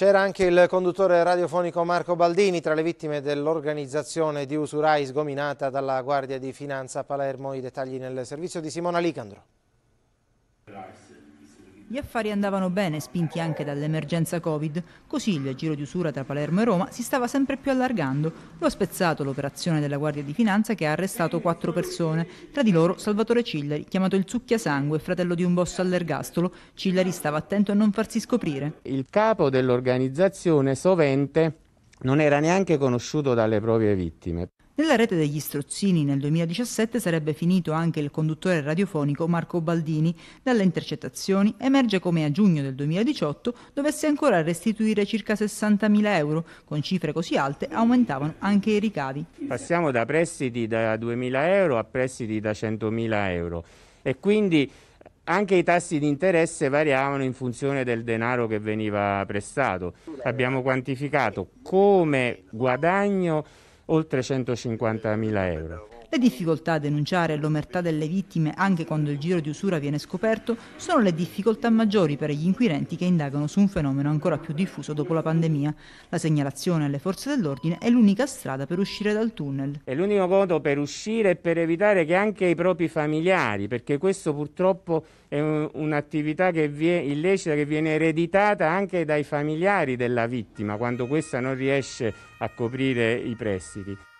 C'era anche il conduttore radiofonico Marco Baldini tra le vittime dell'organizzazione di usurai sgominata dalla Guardia di Finanza a Palermo. I dettagli nel servizio di Simona Licandro. Gli affari andavano bene, spinti anche dall'emergenza Covid, così il giro di usura tra Palermo e Roma si stava sempre più allargando. Lo ha spezzato l'operazione della Guardia di Finanza che ha arrestato quattro persone, tra di loro Salvatore Cillari, chiamato il Zucchiasangue, fratello di un boss all'ergastolo. Cillari stava attento a non farsi scoprire. Il capo dell'organizzazione sovente non era neanche conosciuto dalle proprie vittime. Nella rete degli strozzini nel 2017 sarebbe finito anche il conduttore radiofonico Marco Baldini. Dalle intercettazioni emerge come a giugno del 2018 dovesse ancora restituire circa 60.000 euro. Con cifre così alte aumentavano anche i ricavi. Passiamo da prestiti da 2.000 euro a prestiti da 100.000 euro e quindi anche i tassi di interesse variavano in funzione del denaro che veniva prestato. Abbiamo quantificato come guadagno oltre 150.000 euro. Le difficoltà a denunciare l'omertà delle vittime anche quando il giro di usura viene scoperto sono le difficoltà maggiori per gli inquirenti che indagano su un fenomeno ancora più diffuso dopo la pandemia. La segnalazione alle forze dell'ordine è l'unica strada per uscire dal tunnel. È l'unico modo per uscire e per evitare che anche i propri familiari, perché questo purtroppo è un'attività che viene, illecita che viene ereditata anche dai familiari della vittima quando questa non riesce a coprire i prestiti.